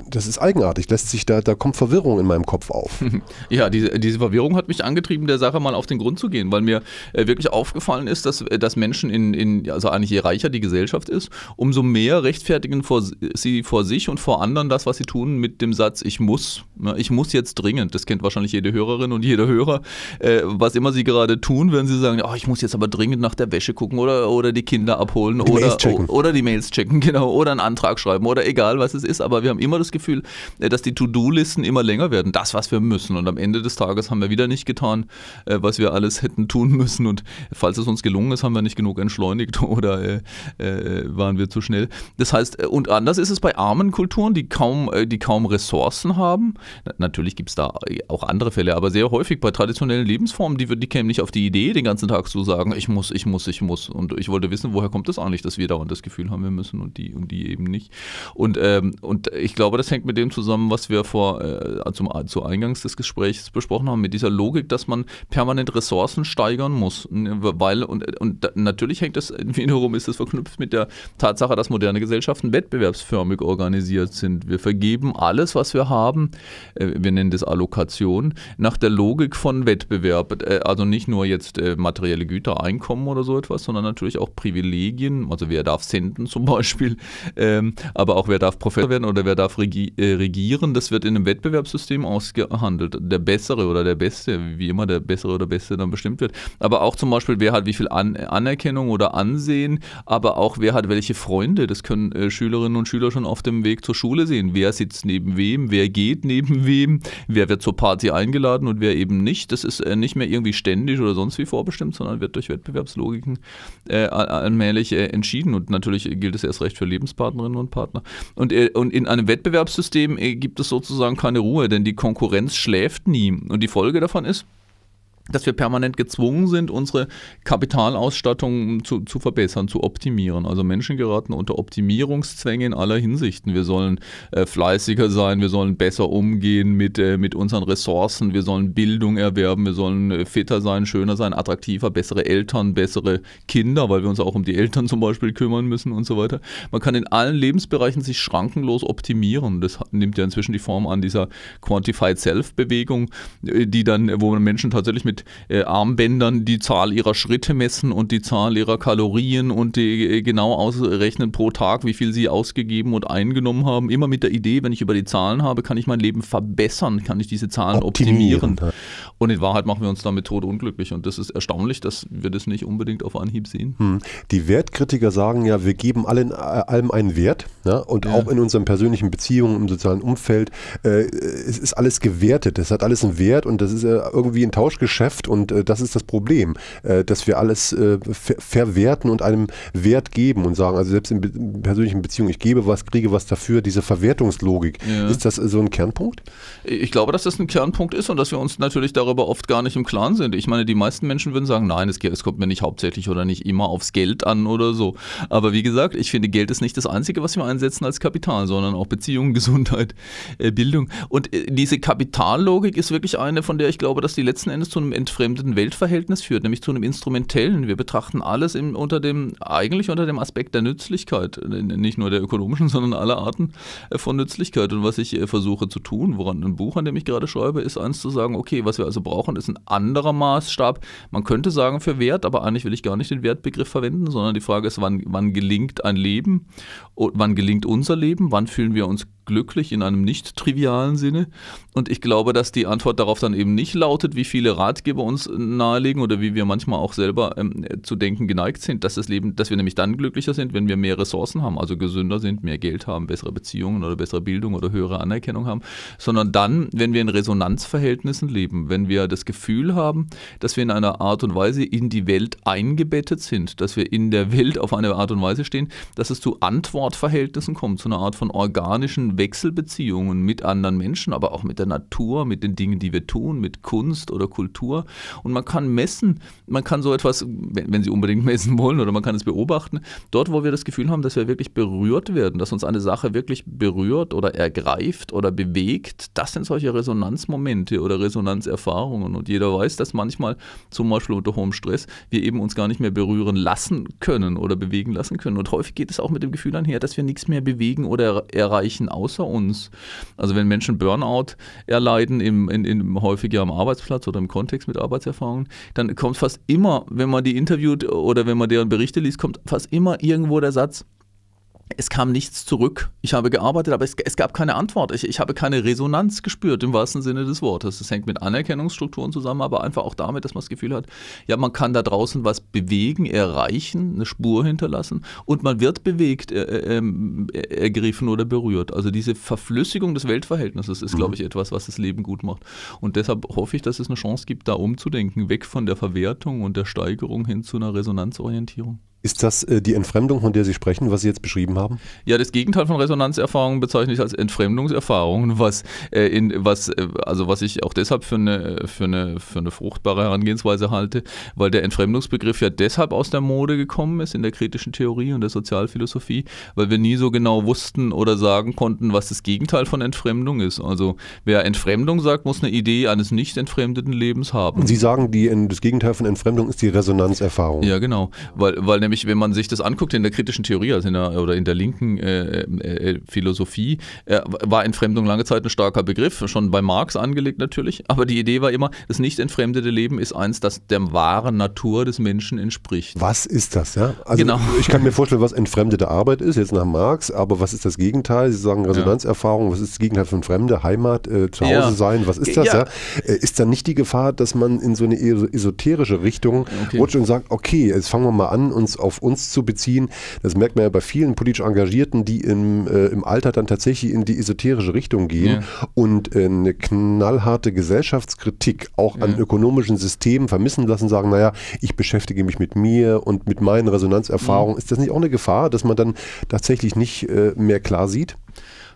das ist eigenartig. Lässt sich da, da kommt Verwirrung Verwirrung in meinem Kopf auf. Ja, diese, diese Verwirrung hat mich angetrieben, der Sache mal auf den Grund zu gehen, weil mir äh, wirklich aufgefallen ist, dass, äh, dass Menschen in, in, also eigentlich je reicher die Gesellschaft ist, umso mehr rechtfertigen vor, sie vor sich und vor anderen das, was sie tun, mit dem Satz, ich muss, ne, ich muss jetzt dringend. Das kennt wahrscheinlich jede Hörerin und jeder Hörer. Äh, was immer sie gerade tun, werden sie sagen, oh, ich muss jetzt aber dringend nach der Wäsche gucken oder, oder die Kinder abholen die oder, oder die Mails checken, genau, oder einen Antrag schreiben oder egal was es ist. Aber wir haben immer das Gefühl, äh, dass die To-Do-Listen immer immer länger werden. Das, was wir müssen. Und am Ende des Tages haben wir wieder nicht getan, äh, was wir alles hätten tun müssen. Und falls es uns gelungen ist, haben wir nicht genug entschleunigt oder äh, äh, waren wir zu schnell. Das heißt, und anders ist es bei armen Kulturen, die kaum, die kaum Ressourcen haben. Natürlich gibt es da auch andere Fälle, aber sehr häufig bei traditionellen Lebensformen, die, die kämen nicht auf die Idee, den ganzen Tag zu sagen, ich muss, ich muss, ich muss. Und ich wollte wissen, woher kommt das eigentlich, dass wir dauernd das Gefühl haben, wir müssen und die und die eben nicht. Und, ähm, und ich glaube, das hängt mit dem zusammen, was wir vor äh, zum, zu Eingangs des Gesprächs besprochen haben, mit dieser Logik, dass man permanent Ressourcen steigern muss. Weil, und, und natürlich hängt das, wiederum ist das verknüpft mit der Tatsache, dass moderne Gesellschaften wettbewerbsförmig organisiert sind. Wir vergeben alles, was wir haben, äh, wir nennen das Allokation, nach der Logik von Wettbewerb. Äh, also nicht nur jetzt materielle Güter, Einkommen oder so etwas, sondern natürlich auch Privilegien. Also wer darf senden zum Beispiel, ähm, aber auch wer darf Professor werden oder wer darf regieren. Das wird in einem Wettbewerb Wettbewerbssystem ausgehandelt. Der Bessere oder der Beste, wie immer der Bessere oder Beste dann bestimmt wird. Aber auch zum Beispiel, wer hat wie viel An Anerkennung oder Ansehen, aber auch wer hat welche Freunde. Das können äh, Schülerinnen und Schüler schon auf dem Weg zur Schule sehen. Wer sitzt neben wem, wer geht neben wem, wer wird zur Party eingeladen und wer eben nicht. Das ist äh, nicht mehr irgendwie ständig oder sonst wie vorbestimmt, sondern wird durch Wettbewerbslogiken äh, allmählich äh, entschieden. Und natürlich gilt es erst recht für Lebenspartnerinnen und Partner. Und, äh, und in einem Wettbewerbssystem äh, gibt es sozusagen keine keine Ruhe, denn die Konkurrenz schläft nie. Und die Folge davon ist, dass wir permanent gezwungen sind, unsere Kapitalausstattung zu, zu verbessern, zu optimieren. Also Menschen geraten unter Optimierungszwänge in aller Hinsichten. Wir sollen äh, fleißiger sein, wir sollen besser umgehen mit, äh, mit unseren Ressourcen, wir sollen Bildung erwerben, wir sollen äh, fitter sein, schöner sein, attraktiver, bessere Eltern, bessere Kinder, weil wir uns auch um die Eltern zum Beispiel kümmern müssen und so weiter. Man kann in allen Lebensbereichen sich schrankenlos optimieren. Das nimmt ja inzwischen die Form an dieser Quantified Self-Bewegung, äh, die dann, wo man Menschen tatsächlich mit mit äh, Armbändern die Zahl ihrer Schritte messen und die Zahl ihrer Kalorien und die, äh, genau ausrechnen pro Tag, wie viel sie ausgegeben und eingenommen haben. Immer mit der Idee, wenn ich über die Zahlen habe, kann ich mein Leben verbessern, kann ich diese Zahlen optimieren. optimieren. Und in Wahrheit machen wir uns damit tot unglücklich. Und das ist erstaunlich, dass wir das nicht unbedingt auf Anhieb sehen. Hm. Die Wertkritiker sagen ja, wir geben allen, äh, allem einen Wert. Ja? Ne? Und ja. auch in unseren persönlichen Beziehungen, im sozialen Umfeld. Äh, es ist alles gewertet. Es hat alles einen Wert und das ist äh, irgendwie ein Tauschgeschäft Geschäft und äh, das ist das Problem, äh, dass wir alles äh, ver verwerten und einem Wert geben und sagen, also selbst in, be persönlichen Beziehungen, ich gebe was, kriege was dafür, diese Verwertungslogik. Ja. Ist das äh, so ein Kernpunkt? Ich glaube, dass das ein Kernpunkt ist und dass wir uns natürlich darüber oft gar nicht im Klaren sind. Ich meine, die meisten Menschen würden sagen, nein, es, es kommt mir nicht hauptsächlich oder nicht immer aufs Geld an oder so. Aber wie gesagt, ich finde, Geld ist nicht das Einzige, was wir einsetzen als Kapital, sondern auch Beziehungen, Gesundheit, äh, Bildung. Und äh, diese Kapitallogik ist wirklich eine, von der ich glaube, dass die letzten Endes zu einem entfremdeten Weltverhältnis führt, nämlich zu einem instrumentellen. Wir betrachten alles im, unter dem, eigentlich unter dem Aspekt der Nützlichkeit, äh, nicht nur der ökonomischen, sondern aller Arten äh, von Nützlichkeit. Und was ich äh, versuche zu tun, woran ein Buch, an dem ich gerade schreibe, ist eins zu sagen, okay, was wir also brauchen, ist ein anderer Maßstab. Man könnte sagen für Wert, aber eigentlich will ich gar nicht den Wertbegriff verwenden, sondern die Frage ist, wann, wann gelingt ein Leben, wann gelingt unser Leben, wann fühlen wir uns glücklich in einem nicht trivialen Sinne. Und ich glaube, dass die Antwort darauf dann eben nicht lautet, wie viele Ratgeber uns nahelegen oder wie wir manchmal auch selber ähm, zu denken geneigt sind, dass das Leben, dass wir nämlich dann glücklicher sind, wenn wir mehr Ressourcen haben, also gesünder sind, mehr Geld haben, bessere Beziehungen oder bessere Bildung oder höhere Anerkennung haben, sondern dann, wenn wir in Resonanzverhältnissen leben, wenn wir das Gefühl haben, dass wir in einer Art und Weise in die Welt eingebettet sind, dass wir in der Welt auf eine Art und Weise stehen, dass es zu Antwortverhältnissen kommt, zu einer Art von organischen Wechselbeziehungen mit anderen Menschen, aber auch mit der Natur, mit den Dingen, die wir tun, mit Kunst oder Kultur. Und man kann messen, man kann so etwas, wenn Sie unbedingt messen wollen oder man kann es beobachten, dort, wo wir das Gefühl haben, dass wir wirklich berührt werden, dass uns eine Sache wirklich berührt oder ergreift oder bewegt, das sind solche Resonanzmomente oder Resonanzerfahrungen. Und jeder weiß, dass manchmal zum Beispiel unter hohem Stress wir eben uns gar nicht mehr berühren lassen können oder bewegen lassen können. Und häufig geht es auch mit dem Gefühl einher, dass wir nichts mehr bewegen oder erreichen, aus außer uns. Also wenn Menschen Burnout erleiden, im, in, in, häufiger am Arbeitsplatz oder im Kontext mit Arbeitserfahrungen, dann kommt fast immer, wenn man die interviewt oder wenn man deren Berichte liest, kommt fast immer irgendwo der Satz, es kam nichts zurück. Ich habe gearbeitet, aber es, es gab keine Antwort. Ich, ich, habe keine Resonanz gespürt im wahrsten Sinne des Wortes. Es hängt mit Anerkennungsstrukturen zusammen, aber einfach auch damit, dass man das Gefühl hat, ja, man kann da draußen was bewegen, erreichen, eine Spur hinterlassen und man wird bewegt, äh, äh, ähm, äh ergriffen oder berührt. Also diese Verflüssigung des Weltverhältnisses ist, mhm. glaube ich, etwas, was das Leben gut macht. Und deshalb hoffe ich, dass es eine Chance gibt, da umzudenken, weg von der Verwertung und der Steigerung hin zu einer Resonanzorientierung. Ist das äh, die Entfremdung, von der Sie sprechen, was Sie jetzt beschrieben haben? Ja, das Gegenteil von Resonanzerfahrungen bezeichne ich als Entfremdungserfahrungen, was, äh, was, äh, also was ich auch deshalb für eine, für, eine, für eine fruchtbare Herangehensweise halte, weil der Entfremdungsbegriff ja deshalb aus der Mode gekommen ist in der kritischen Theorie und der Sozialphilosophie, weil wir nie so genau wussten oder sagen konnten, was das Gegenteil von Entfremdung ist. Also wer Entfremdung sagt, muss eine Idee eines nicht entfremdeten Lebens haben. Sie sagen, die, das Gegenteil von Entfremdung ist die Resonanzerfahrung. Ja, genau, weil, weil nämlich, wenn man sich das anguckt in der kritischen Theorie, also in der, oder in der linken äh, äh, äh Philosophie, äh, war Entfremdung lange Zeit ein starker Begriff, schon bei Marx angelegt natürlich. Aber die Idee war immer, das nicht entfremdete Leben ist eins, das der wahren Natur des Menschen entspricht. Was ist das, ja? Also genau. ich kann mir vorstellen, was entfremdete Arbeit ist, jetzt nach Marx, aber was ist das Gegenteil? Sie sagen Resonanzerfahrung, ja. was ist das Gegenteil von Fremde, Heimat, äh, zu Hause ja. sein, was ist das, ja? ja? Äh, ist da nicht die Gefahr, dass man in so eine esoterische Richtung okay. rutscht und sagt, okay, jetzt fangen wir mal an, uns auf uns zu beziehen. Das merkt man ja bei vielen politisch Engagierten, die im, äh, im Alter dann tatsächlich in die esoterische Richtung gehen ja. und äh, eine knallharte Gesellschaftskritik auch ja. an ökonomischen Systemen vermissen lassen, sagen, naja, ich beschäftige mich mit mir und mit meinen Resonanzerfahrungen. Ja. Mhm. Ist das nicht auch eine Gefahr, dass man dann tatsächlich nicht äh, mehr klar sieht?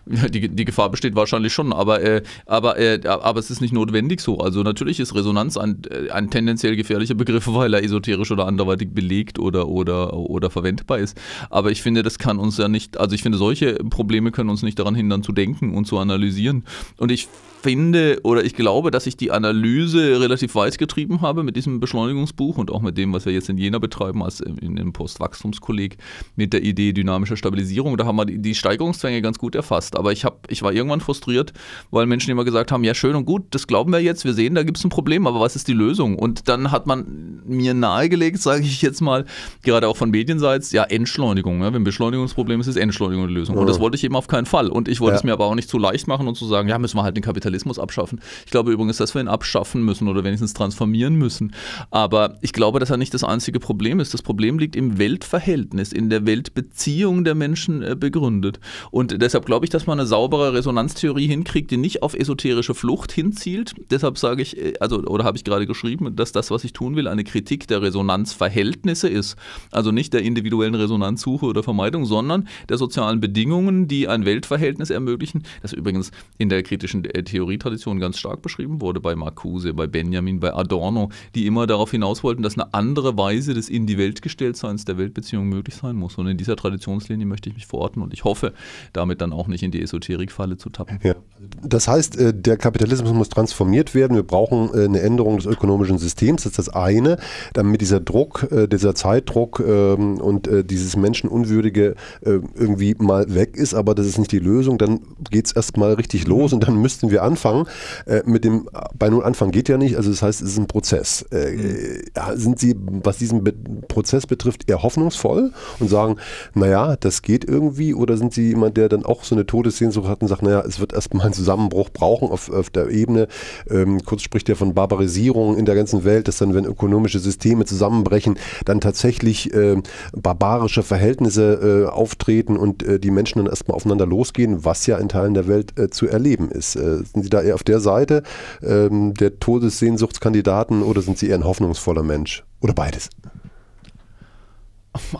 Die, die Gefahr besteht wahrscheinlich schon, aber, äh, aber, äh, aber es ist nicht notwendig so. Also natürlich ist Resonanz ein, äh, ein tendenziell gefährlicher Begriff, weil er esoterisch oder anderweitig belegt oder, oder, oder verwendbar ist. Aber ich finde, das kann uns ja nicht, also ich finde, solche Probleme können uns nicht daran hindern zu denken und zu analysieren. Und ich finde oder ich glaube, dass ich die Analyse relativ weit getrieben habe mit diesem Beschleunigungsbuch und auch mit dem, was wir jetzt in Jena betreiben, als in dem Postwachstumskolleg mit der Idee dynamischer Stabilisierung. Da haben wir die, Steigerungszwänge ganz gut erfasst. Aber ich, hab, ich war irgendwann frustriert, weil Menschen immer gesagt haben, ja schön und gut, das glauben wir jetzt, wir sehen, da gibt es ein Problem, aber was ist die Lösung? Und dann hat man mir nahegelegt, sage ich jetzt mal, gerade auch von Medienseits, ja Entschleunigung. Ne? Wenn Beschleunigungsproblem ist, ist Entschleunigung die Lösung. Und das wollte ich eben auf keinen Fall. Und ich wollte ja. es mir aber auch nicht zu leicht machen und zu sagen, ja müssen wir halt den Kapitalismus Kapitalismus abschaffen. Ich glaube übrigens, dass wir ihn abschaffen müssen oder wenigstens transformieren müssen. Aber ich glaube, dass er nicht das einzige Problem ist. Das Problem liegt im Weltverhältnis, in der Weltbeziehung der Menschen äh, begründet. Und deshalb glaube ich, dass man eine saubere Resonanztheorie hinkriegt, die nicht auf esoterische Flucht hinzielt. Deshalb sage ich, äh, also oder habe ich gerade geschrieben, dass das, was ich tun will, eine Kritik der Resonanzverhältnisse ist. Also nicht der individuellen Resonanzsuche oder Vermeidung, sondern der sozialen Bedingungen, die ein Weltverhältnis ermöglichen. Das übrigens in der kritischen äh, Theorie Theorietradition ganz stark beschrieben wurde, bei Marcuse, bei Benjamin, bei Adorno, die immer darauf hinaus wollten, dass eine andere Weise des in die Welt gestellt Seins der Weltbeziehung möglich sein muss. Und in dieser Traditionslinie möchte ich mich verorten und ich hoffe, damit dann auch nicht in die Esoterikfalle zu tappen. Ja. Das heißt, äh, der Kapitalismus muss transformiert werden. Wir brauchen äh, eine Änderung des ökonomischen Systems, das ist das eine, damit dieser Druck, äh, dieser Zeitdruck ähm, und dieses Menschenunwürdige irgendwie mal weg ist, aber das ist nicht die Lösung. Dann geht es erstmal richtig los und dann müssten wir an Anfang. Äh, mit dem bei Null Anfang geht ja nicht, also das heißt, es ist ein Prozess. Äh, mhm. äh sind Sie, was diesen Be Prozess betrifft, eher hoffnungsvoll und sagen, naja, das geht irgendwie? Oder sind Sie jemand, der dann auch so eine Todessehnsucht hat und sagt, naja, es wird erstmal einen Zusammenbruch brauchen auf, auf der Ebene? Ähm, kurz spricht er von Barbarisierung in der ganzen Welt, dass dann, wenn ökonomische Systeme zusammenbrechen, dann tatsächlich äh, barbarische Verhältnisse äh, auftreten und äh, die Menschen dann erstmal aufeinander losgehen, was ja in Teilen der Welt zu erleben ist. sind Sie da eher auf der Seite ähm, der Todessehnsuchtskandidaten oder sind Sie eher ein hoffnungsvoller Mensch? Oder beides?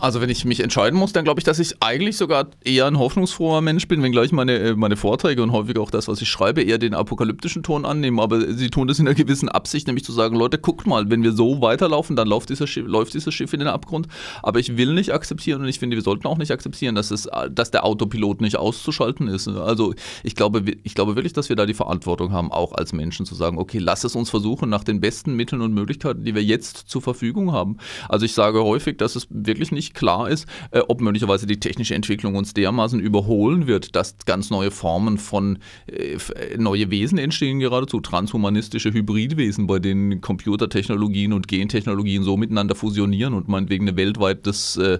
Also wenn ich mich entscheiden muss, dann glaube ich, dass ich eigentlich sogar eher ein hoffnungsfroher Mensch bin, wenngleich meine, äh, meine Vorträge und häufig auch das, was ich schreibe, eher den apokalyptischen Ton annehmen. Aber sie tun das in einer gewissen Absicht, nämlich zu sagen, Leute, guckt mal, wenn wir so weiterlaufen, dann läuft dieses Schiff, läuft dieses Schiff in den Abgrund. Aber ich will nicht akzeptieren und ich finde, wir sollten auch nicht akzeptieren, dass, es, dass der Autopilot nicht auszuschalten ist. Also ich glaube, ich glaube wirklich, dass wir da die Verantwortung haben, auch als Menschen zu sagen, okay, lass es uns versuchen nach den besten Mitteln und Möglichkeiten, die wir jetzt zur Verfügung haben. Also ich sage häufig, dass es wirklich wirklich nicht klar ist, äh, ob möglicherweise die technische Entwicklung uns dermaßen überholen wird, dass ganz neue Formen von äh, äh neue Wesen entstehen geradezu, transhumanistische Hybridwesen, bei denen Computertechnologien und Gentechnologien so miteinander fusionieren und meinetwegen eine weltweit äh,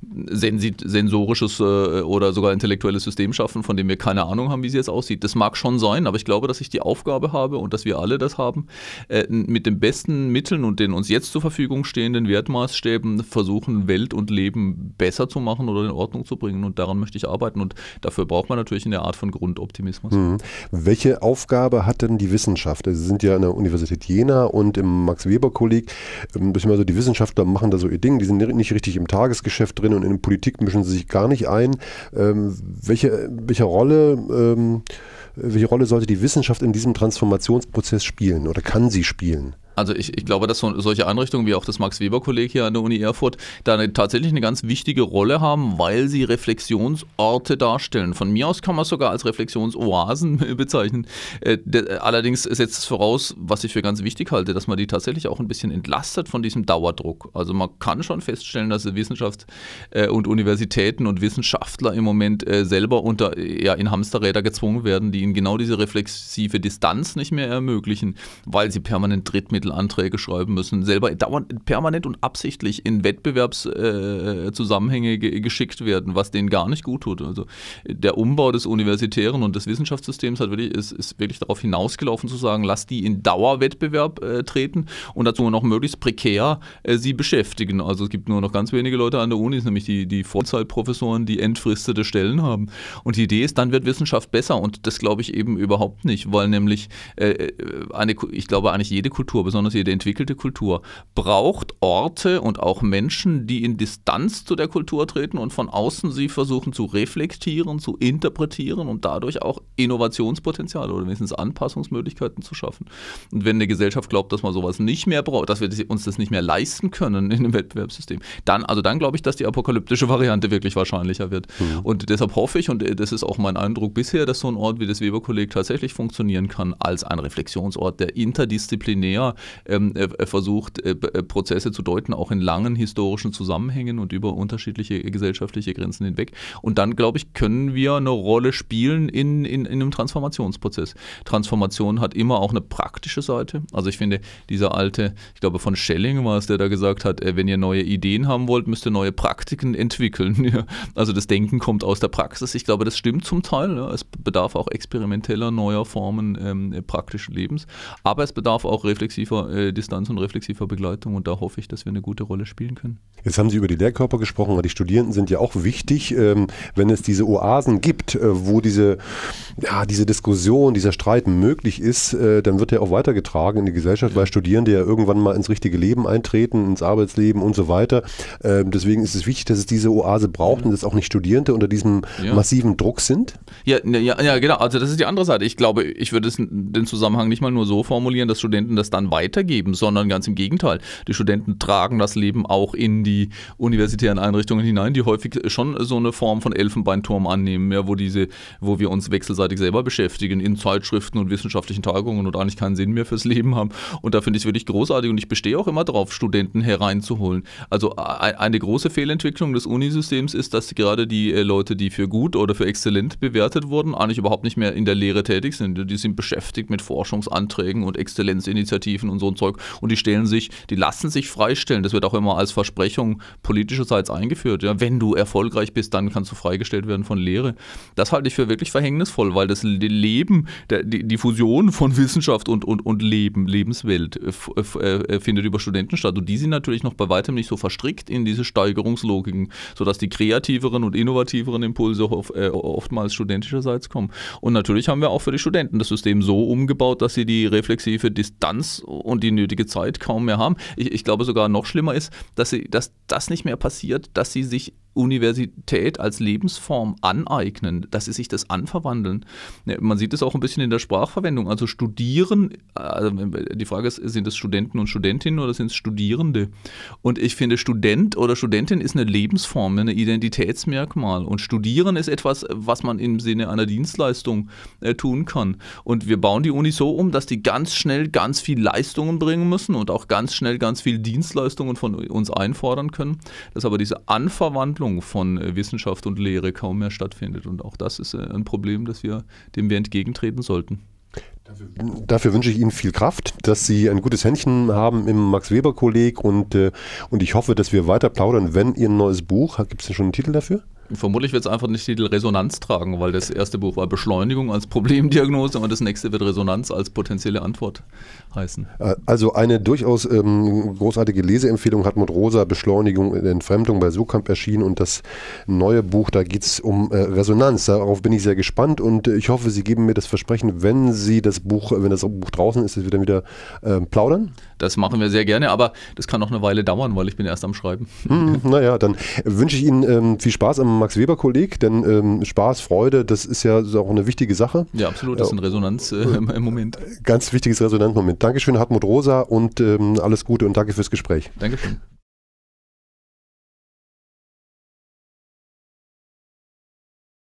sensorisches äh, oder sogar intellektuelles System schaffen, von dem wir keine Ahnung haben, wie es jetzt aussieht. Das mag schon sein, aber ich glaube, dass ich die Aufgabe habe und dass wir alle das haben, äh, mit den besten Mitteln und den uns jetzt zur Verfügung stehenden Wertmaßstäben versuchen, Welt und Leben besser zu machen oder in Ordnung zu bringen. Und daran möchte ich arbeiten. Und dafür braucht man natürlich eine Art von Grundoptimismus. Hm. Welche Aufgabe hat denn die Wissenschaft? Also sie sind ja an der Universität Jena und im Max-Weber-Kolleg. Ähm, die Wissenschaftler machen da so ihr Ding, die sind nicht richtig im Tagesgeschäft drin Politikerinnen und in die Politik mischen sie sich gar nicht ein. Ähm, welche, welche Rolle ähm, welche Rolle sollte die Wissenschaft in diesem Transformationsprozess spielen oder kann sie spielen? Also ich, ich glaube, dass so, solche Einrichtungen wie auch das Max-Weber-Kolleg hier an der Uni Erfurt da eine, tatsächlich eine ganz wichtige Rolle haben, weil sie Reflexionsorte darstellen. Von mir aus kann man es sogar als Reflexionsoasen bezeichnen. Äh, allerdings setzt es voraus, was ich für ganz wichtig halte, dass man die tatsächlich auch ein bisschen entlastet von diesem Dauerdruck. Also man kann schon feststellen, dass Wissenschaft äh, und Universitäten und Wissenschaftler im Moment äh, selber unter, ja, in Hamsterräder gezwungen werden, die ihnen genau diese reflexive Distanz nicht mehr ermöglichen, weil sie permanent Drittmittel Fördermittelanträge schreiben müssen, selber dauernd, permanent und absichtlich in Wettbewerbszusammenhänge äh, geschickt werden, was denen gar nicht gut tut. Also der Umbau des Universitären und des Wissenschaftssystems hat wirklich, ist, ist wirklich darauf hinausgelaufen zu sagen, lass die in Dauerwettbewerb äh, treten und dazu noch möglichst prekär äh, sie beschäftigen. Also es gibt nur noch ganz wenige Leute an der Uni, nämlich die, die Vollzeitprofessoren, die entfristete Stellen haben. Und die Idee ist, dann wird Wissenschaft besser und das glaube ich eben überhaupt nicht, weil nämlich äh, äh, eine, ich glaube eigentlich jede Kultur, besonders besonders jede entwickelte Kultur braucht Orte und auch Menschen, die in Distanz zu der Kultur treten und von außen sie versuchen zu reflektieren, zu interpretieren und dadurch auch Innovationspotenziale oder wenigstens Anpassungsmöglichkeiten zu schaffen. Und wenn eine Gesellschaft glaubt, dass man sowas nicht mehr braucht, dass wir uns das nicht mehr leisten können in einem Wettbewerbssystem, dann, also dann glaube ich, dass die apokalyptische Variante wirklich wahrscheinlicher wird. Mhm. Und deshalb hoffe ich, und äh, das ist auch mein Eindruck bisher, dass so ein Ort wie das Weber-Kolleg tatsächlich funktionieren kann als ein Reflexionsort, der interdisziplinär ähm, äh, äh versucht, äh, äh, Prozesse zu deuten, auch in langen historischen Zusammenhängen und über unterschiedliche äh, gesellschaftliche Grenzen hinweg. Und dann, glaube ich, können wir eine Rolle spielen in, in, in einem Transformationsprozess. Transformation hat immer auch eine praktische Seite. Also ich finde, dieser alte, ich glaube von Schelling war es, der da gesagt hat, wenn ihr neue Ideen haben wollt, müsst ihr neue Praktiken entwickeln. also das Denken kommt aus der Praxis. Ich glaube, das stimmt zum Teil. Es bedarf auch experimenteller, neuer Formen ähm, praktischen Lebens. Aber es bedarf auch reflexiv reflexiver äh, Distanz und reflexiver Begleitung und da hoffe ich, dass wir eine gute Rolle spielen können. Jetzt haben Sie über die Lehrkörper gesprochen, weil die Studierenden sind ja auch wichtig, ähm, wenn es diese Oasen gibt, äh, wo diese, ja, diese Diskussion, dieser Streit möglich ist, äh, dann wird er auch weitergetragen in die Gesellschaft, weil Studierende ja irgendwann mal ins richtige Leben eintreten, ins Arbeitsleben und so weiter. Ähm, deswegen ist es wichtig, dass es diese Oase braucht und dass auch nicht Studierende unter diesem ja. massiven Druck sind. Ja, ne, ja, ja, genau. Also das ist die andere Seite. Ich glaube, ich würde den Zusammenhang nicht mal nur so formulieren, dass Studenten das dann weiter weitergeben, sondern ganz im Gegenteil. Die Studenten tragen das Leben auch in die universitären Einrichtungen hinein, die häufig schon so eine Form von Elfenbeinturm annehmen, ja, wo, diese, wo wir uns wechselseitig selber beschäftigen, in Zeitschriften und wissenschaftlichen Tagungen und eigentlich keinen Sinn mehr fürs Leben haben. Und da finde ich es wirklich großartig und ich bestehe auch immer darauf, Studenten hereinzuholen. Also eine große Fehlentwicklung des Unisystems ist, dass gerade die äh, Leute, die für gut oder für exzellent bewertet wurden, eigentlich überhaupt nicht mehr in der Lehre tätig sind. Die sind beschäftigt mit Forschungsanträgen und Exzellenzinitiativen Waffen und so ein Zeug. Und die stellen sich, die lassen sich freistellen. Das wird auch immer als Versprechung politischerseits eingeführt. Ja, wenn du erfolgreich bist, dann kannst du freigestellt werden von Lehre. Das halte ich für wirklich verhängnisvoll, weil das Leben, der, die, die Fusion von Wissenschaft und, und, und Leben, Lebenswelt äh, äh, äh, findet über Studenten statt. Und die sind natürlich noch bei weitem nicht so verstrickt in diese Steigerungslogiken, sodass die kreativeren und innovativeren Impulse oft, äh, oftmals studentischerseits kommen. Und natürlich haben wir auch für die Studenten das System so umgebaut, dass sie die reflexive Distanz und die nötige Zeit kaum mehr haben. Ich, ich glaube sogar noch schlimmer ist, dass, sie, dass das nicht mehr passiert, dass sie sich Universität als Lebensform aneignen, dass sie sich das anverwandeln. Man sieht es auch ein bisschen in der Sprachverwendung. Also studieren, also die Frage ist, sind es Studenten und Studentinnen oder sind es Studierende? Und ich finde, Student oder Studentin ist eine Lebensform, ein Identitätsmerkmal. Und Studieren ist etwas, was man im Sinne einer Dienstleistung äh, tun kann. Und wir bauen die Uni so um, dass die ganz schnell ganz viel Leistungen bringen müssen und auch ganz schnell ganz viel Dienstleistungen von uns einfordern können. Dass aber diese Anverwandlung Trennung von äh, Wissenschaft und Lehre kaum mehr stattfindet. Und auch das ist äh, ein Problem, das wir, dem wir entgegentreten sollten. Dafür wünsche ich Ihnen viel Kraft, dass Sie ein gutes Händchen haben im Max-Weber-Kolleg und, äh, und ich hoffe, dass wir weiter plaudern, wenn Ihr neues Buch, gibt es denn schon einen Titel dafür? Vermutlich wird es einfach den Titel Resonanz tragen, weil das erste Buch war Beschleunigung als Problemdiagnose und das nächste wird Resonanz als potenzielle Antwort heißen. Äh, also eine durchaus ähm, großartige Leseempfehlung hat mit Rosa, Beschleunigung und Entfremdung bei Sukamp erschienen und das neue Buch, da geht es um äh, Resonanz. Darauf bin ich sehr gespannt und äh, ich hoffe, Sie geben mir das Versprechen, wenn Sie das Buch, wenn das Buch draußen ist, dass wir dann wieder äh, plaudern. Das machen wir sehr gerne, aber das kann noch eine Weile dauern, weil ich bin erst am Schreiben. Hm, naja, dann wünsche ich Ihnen ähm, viel Spaß am Max-Weber-Kolleg, denn ähm, Spaß, Freude, das ist ja auch eine wichtige Sache. Ja, absolut, das ist ein Resonanz äh, im Moment. Ganz wichtiges Resonanzmoment. Dankeschön, Hartmut Rosa und ähm, alles Gute und danke fürs Gespräch. Dankeschön.